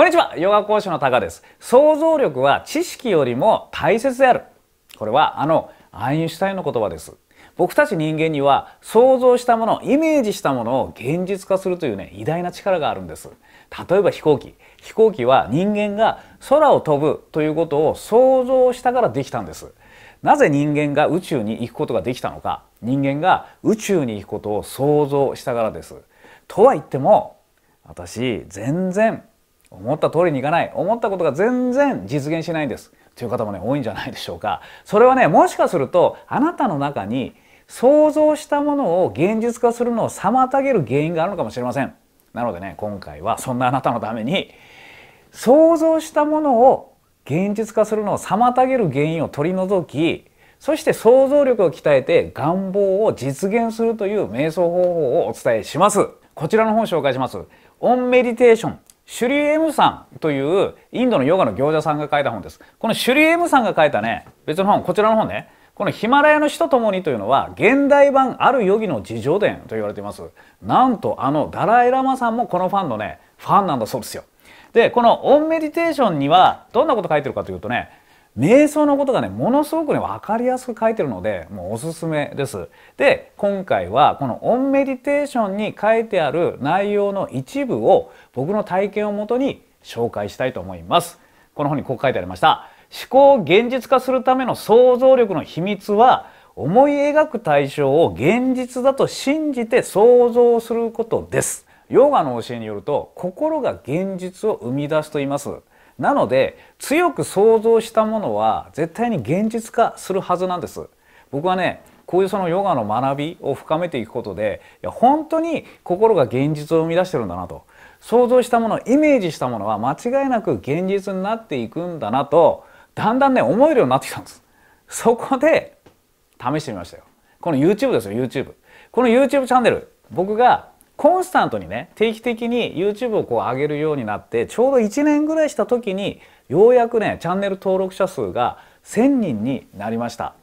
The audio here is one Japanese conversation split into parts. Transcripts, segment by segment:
こんにちはヨガ講師のタカです想像力は知識よりも大切であるこれはあのアインシュタインの言葉です僕たち人間には想像したものイメージしたものを現実化するというね偉大な力があるんです例えば飛行機飛行機は人間が空を飛ぶということを想像したからできたんですなぜ人間が宇宙に行くことができたのか人間が宇宙に行くことを想像したからですとは言っても私全然思った通りにいかない思ったことが全然実現しないんですという方もね多いんじゃないでしょうかそれはねもしかするとあなたの中に想像したものを現実化するのを妨げる原因があるのかもしれませんなのでね今回はそんなあなたのために想像したものを現実化するのを妨げる原因を取り除きそして想像力を鍛えて願望を実現するという瞑想方法をお伝えしますこちらの本紹介しますオンメディテーションシュリエムさんというインドのヨガの行者さんが書いた本です。このシュリー・エムさんが書いたね、別の本、こちらの本ね、このヒマラヤの死とともにというのは、現代版あるヨギの自叙伝と言われています。なんとあのダライ・ラマさんもこのファンのね、ファンなんだそうですよ。で、このオンメディテーションにはどんなこと書いてるかというとね、瞑想のことがねものすごくね分かりやすく書いてるのでもうおすすめです。で今回はこのオンメディテーションに書いてある内容の一部を僕の体験をもとに紹介したいと思います。この本にこう書いてありました。思考を現実化するための想像力の秘密は思い描く対象を現実だと信じて想像することです。ヨガの教えによると心が現実を生み出すと言います。なので強く想像したものは絶対に現実化するはずなんです僕はねこういうそのヨガの学びを深めていくことでいや本当に心が現実を生み出してるんだなと想像したものイメージしたものは間違いなく現実になっていくんだなとだんだんね思えるようになってきたんですそこで試してみましたよこの YouTube ですよ YouTube この YouTube チャンネル僕がコンスタントにね定期的に YouTube をこう上げるようになってちょうど1年ぐらいした時にようやくねチャンネル登録者数が1,000人になりました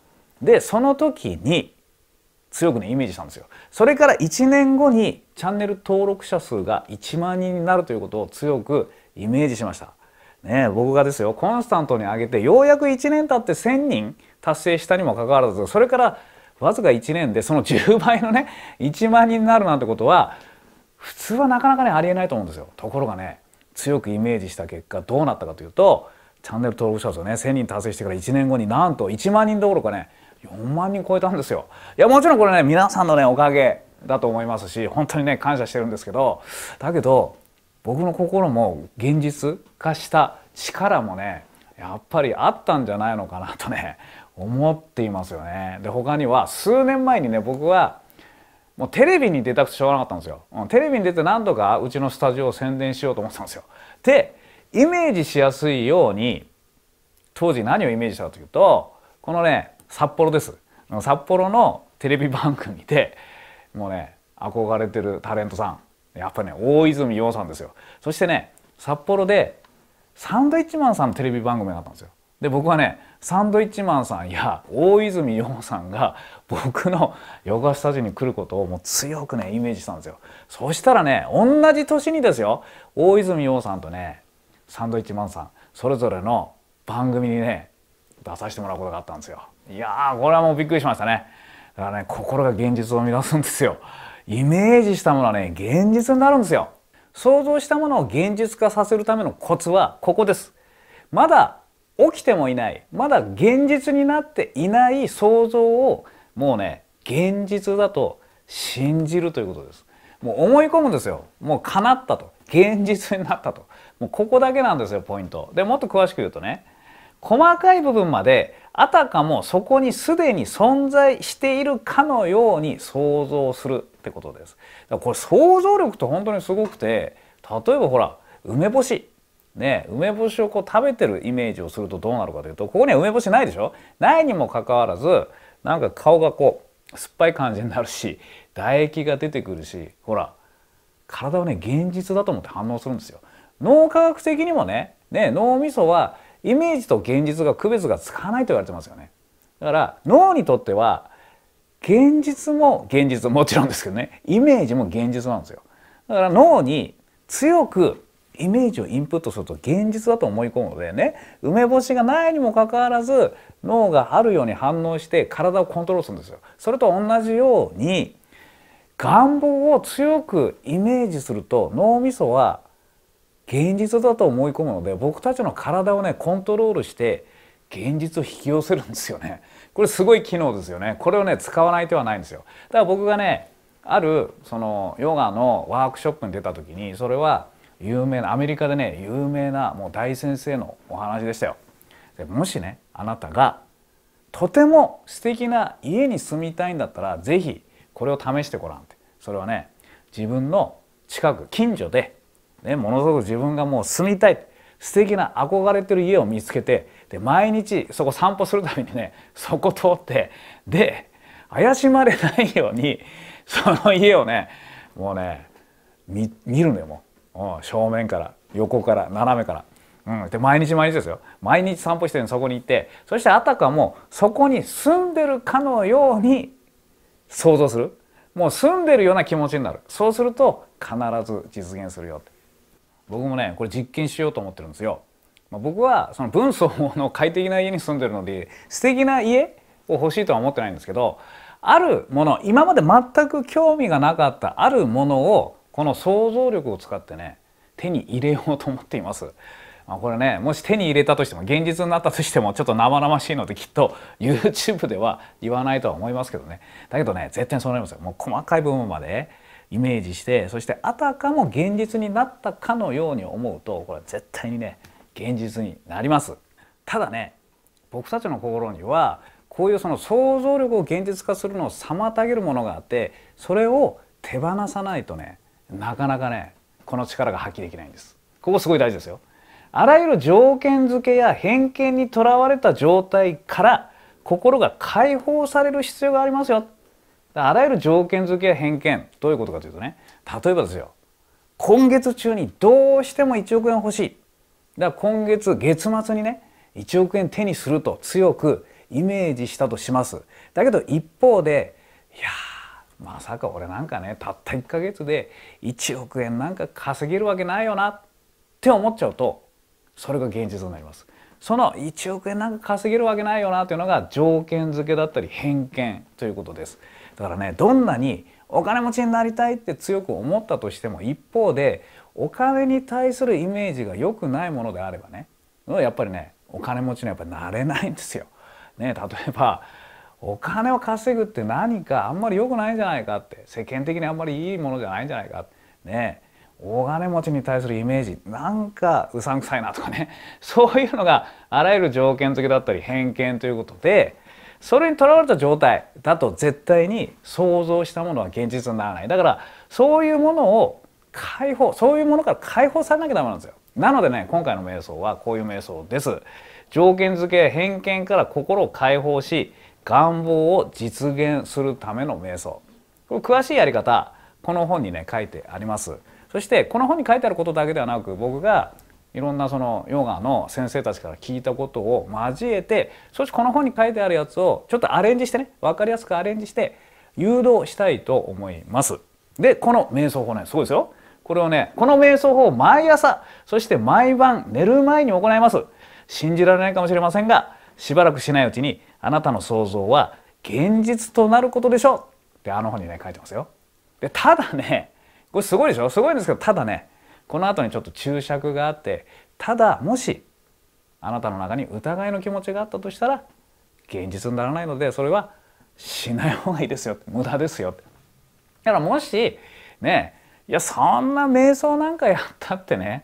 でその時に強くねイメージしたんですよそれから1年後にチャンネル登録者数が1万人になるということを強くイメージしましたね僕がですよコンスタントに上げてようやく1年経って1,000人達成したにもかかわらずそれからわずか1年でその10倍のね1万人になるなんてことは普通はなかなかねありえないと思うんですよところがね強くイメージした結果どうなったかというとチャンネル登録者数ね1,000人達成してから1年後になんと1万人どころかね4万人超えたんですよ。いやもちろんこれね皆さんのねおかげだと思いますし本当にね感謝してるんですけどだけど僕の心も現実化した力もねやっぱりあったんじゃないのかなとね思っていますよね。で他には数年前にね僕はもうテレビに出たくてしょうがなかったんですよ、うん、テレビに出て何とかうちのスタジオを宣伝しようと思ってたんですよでイメージしやすいように当時何をイメージしたかというとこのね札幌です札幌のテレビ番組でもうね憧れてるタレントさんやっぱね大泉洋さんですよそしてね札幌でサンドイッチマンさんのテレビ番組があったんですよで僕はねサンドイッチマンさんや大泉洋さんが僕のヨガスタジオに来ることをもう強くねイメージしたんですよそしたらね同じ年にですよ大泉洋さんとねサンドイッチマンさんそれぞれの番組にね出させてもらうことがあったんですよいやこれはもうびっくりしましたねだからね心が現実を生み出すんですよイメージしたものはね現実になるんですよ想像したものを現実化させるためのコツはここですまだ起きてもいないまだ現実になっていない想像をもうね現実だと信じるということですもう思い込むんですよもう叶ったと現実になったともうここだけなんですよポイントでもっと詳しく言うとね細かい部分まであたかもそこにすでに存在しているかのように想像するってことですだからこれ想像力って本当にすごくて例えばほら梅干しね、梅干しをこう食べてるイメージをするとどうなるかというとここには梅干しないでしょないにもかかわらずなんか顔がこう酸っぱい感じになるし唾液が出てくるしほら体はね現実だと思って反応するんですよ。脳科学的にもねね脳みそはイメージと現実が区別がつかないと言われてますよね。だから脳にとっては現実も現実もちろんですけどねイメージも現実なんですよ。だから脳に強くイメージをインプットすると現実だと思い込むのでね梅干しがないにもかかわらず脳があるように反応して体をコントロールするんですよ。それと同じように願望を強くイメージすると脳みそは現実だと思い込むので僕たちの体をねコントロールして現実を引き寄せるんですよね。これすごい機能ですよね。これをね使わない手はないんですよ。だから僕がねあるそのヨガのワークショップに出た時にそれは有名なアメリカでね有名なもう大先生のお話でしたよ。でもしねあなたがとても素敵な家に住みたいんだったら是非これを試してごらんってそれはね自分の近く近所で、ね、ものすごく自分がもう住みたい素敵な憧れてる家を見つけてで毎日そこ散歩するたびにね そこ通ってで怪しまれないようにその家をねもうね見るのよもう。正面から横から斜めから、うん、で毎日毎日ですよ毎日散歩してるのそこに行ってそしてあたかもそこに住んでるかのように想像するもう住んでるような気持ちになるそうすると必ず実現するよって僕もねこれ実験しようと思ってるんですよ。まあ、僕はその分層の快適な家に住んでるので素敵な家を欲しいとは思ってないんですけどあるもの今まで全く興味がなかったあるものをこの想像力を使ってね手に入れようと思っています。まあ、これねもし手に入れたとしても現実になったとしてもちょっと生々しいのできっと YouTube では言わないとは思いますけどねだけどね絶対そうなりますよもう細かい部分までイメージしてそしてあたかも現実になったかのように思うとこれは絶対にね現実になりますただね僕たちの心にはこういうその想像力を現実化するのを妨げるものがあってそれを手放さないとねなかなかねこの力が発揮できないんですここすごい大事ですよあらゆる条件付けや偏見にとらわれた状態から心が解放される必要がありますよあらゆる条件付けや偏見どういうことかというとね例えばですよ今月中にどうしても1億円欲しいだから今月月末にね1億円手にすると強くイメージしたとしますだけど一方でいやーまさか俺なんかねたった1ヶ月で1億円なんか稼げるわけないよなって思っちゃうとそれが現実になります。その1億円なんか稼げるわけないよなというのが条件付けだったり偏見ということです。だからねどんなにお金持ちになりたいって強く思ったとしても一方でお金に対するイメージが良くないものであればねやっぱりねお金持ちにはやっぱなれないんですよ。ね例えばお金を稼ぐって何かあんまり良くないんじゃないかって世間的にあんまりいいものじゃないんじゃないかねお金持ちに対するイメージなんかうさんくさいなとかね そういうのがあらゆる条件付けだったり偏見ということでそれにとらわれた状態だと絶対に想像したものは現実にならないだからそういうものを解放そういうものから解放されなきゃダメなんですよなのでね今回の瞑想はこういう瞑想です条件付け偏見から心を解放し願望を実現するための瞑想これ詳しいやり方この本にね書いてありますそしてこの本に書いてあることだけではなく僕がいろんなそのヨガの先生たちから聞いたことを交えてそしてこの本に書いてあるやつをちょっとアレンジしてね分かりやすくアレンジして誘導したいと思いますでこの瞑想法ねそうですよこれをねこの瞑想法を毎朝そして毎晩寝る前に行います信じられないかもしれませんがしばらくしないうちにあなたの想像は現実となることでしょうってあの本にね書いてますよ。でただねこれすごいでしょすごいんですけどただねこの後にちょっと注釈があってただもしあなたの中に疑いの気持ちがあったとしたら現実にならないのでそれはしない方がいいですよ無駄ですよだからもしねいやそんな瞑想なんかやったってね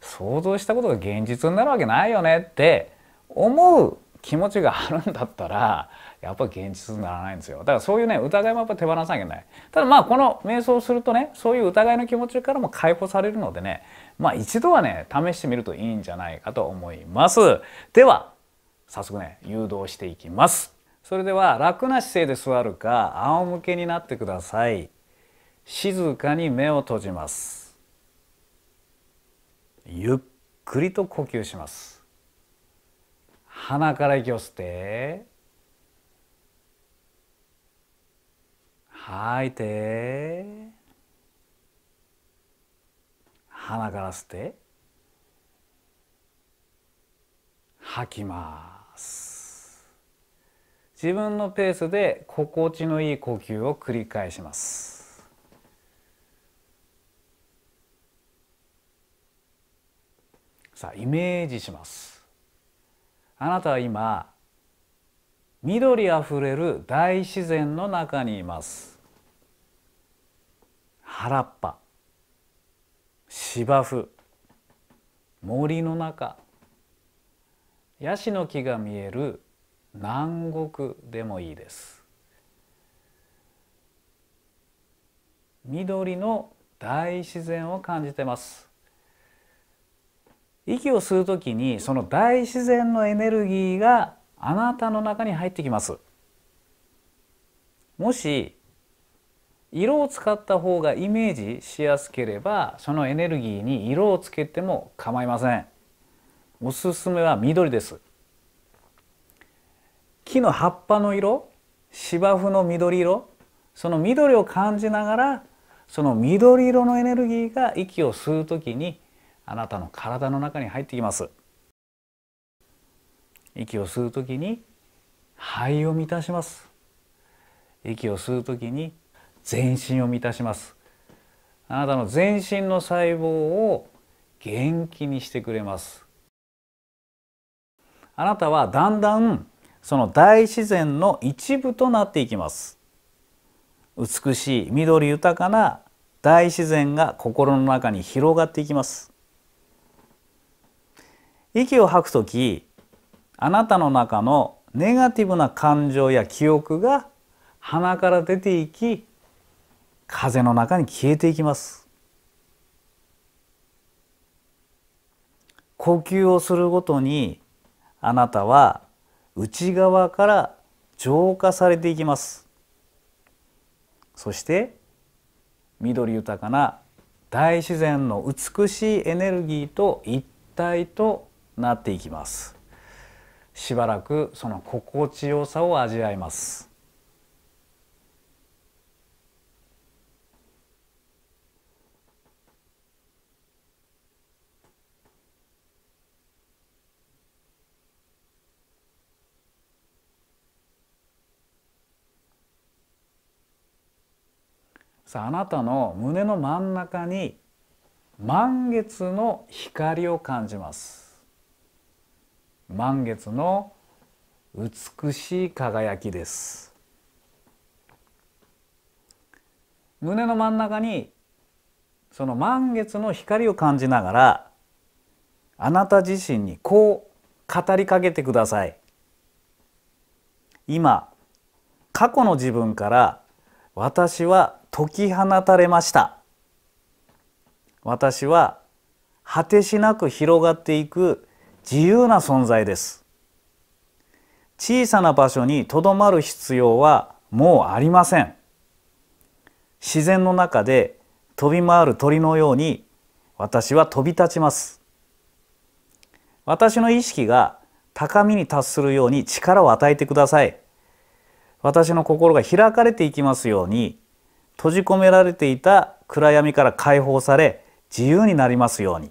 想像したことが現実になるわけないよねって思う気持ちがあるんだったらやっぱ現実にならないんですよだからそういうね疑いもやっぱ手放さなきゃいけないただまあこの瞑想をするとねそういう疑いの気持ちからも解放されるのでねまあ一度はね試してみるといいんじゃないかと思いますでは早速ね誘導していきますそれでは楽な姿勢で座るか仰向けになってください静かに目を閉じますゆっくりと呼吸します鼻から息を吸って吐いて鼻から吸って吐きます自分のペースで心地のいい呼吸を繰り返しますさあイメージしますあなたは今緑あふれる大自然の中にいます原っぱ芝生森の中ヤシの木が見える南国でもいいです緑の大自然を感じてます息を吸う時にその大自然のエネルギーがあなたの中に入ってきますもし色を使った方がイメージしやすければそのエネルギーに色をつけても構いませんおすすめは緑です木の葉っぱの色芝生の緑色その緑を感じながらその緑色のエネルギーが息を吸う時にあなたの体の中に入ってきます息を吸うときに肺を満たします息を吸うときに全身を満たしますあなたの全身の細胞を元気にしてくれますあなたはだんだんその大自然の一部となっていきます美しい緑豊かな大自然が心の中に広がっていきます息を吐く時あなたの中のネガティブな感情や記憶が鼻から出ていき風の中に消えていきます呼吸をするごとにあなたは内側から浄化されていきますそして緑豊かな大自然の美しいエネルギーと一体となっていきますしばらくその心地よさを味わいますさああなたの胸の真ん中に満月の光を感じます満月の美しい輝きです胸の真ん中にその満月の光を感じながらあなた自身にこう語りかけてください今過去の自分から私は解き放たれました私は果てしなく広がっていく自由な存在です小さな場所にとどまる必要はもうありません自然の中で飛び回る鳥のように私は飛び立ちます私の意識が高みに達するように力を与えてください私の心が開かれていきますように閉じ込められていた暗闇から解放され自由になりますように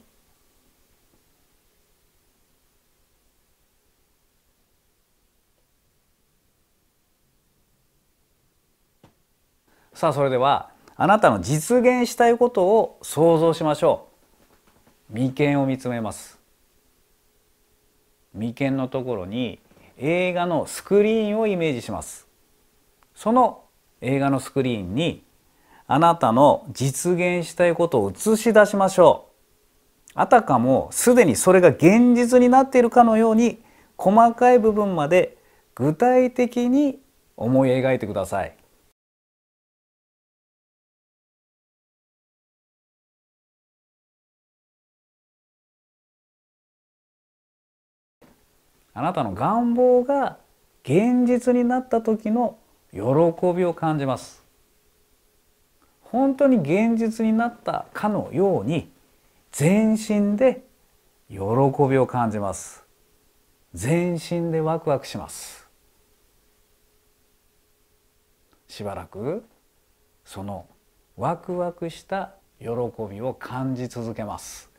さあそれではあなたの実現したいことを想像しましょう眉間を見つめます眉間のところに映画のスクリーンをイメージしますその映画のスクリーンにあなたの実現したいことを映し出しましょうあたかもすでにそれが現実になっているかのように細かい部分まで具体的に思い描いてくださいあなたの願望が現実になった時の喜びを感じます本当に現実になったかのように全身で喜びを感じます全身でワクワクしますしばらくそのワクワクした喜びを感じ続けます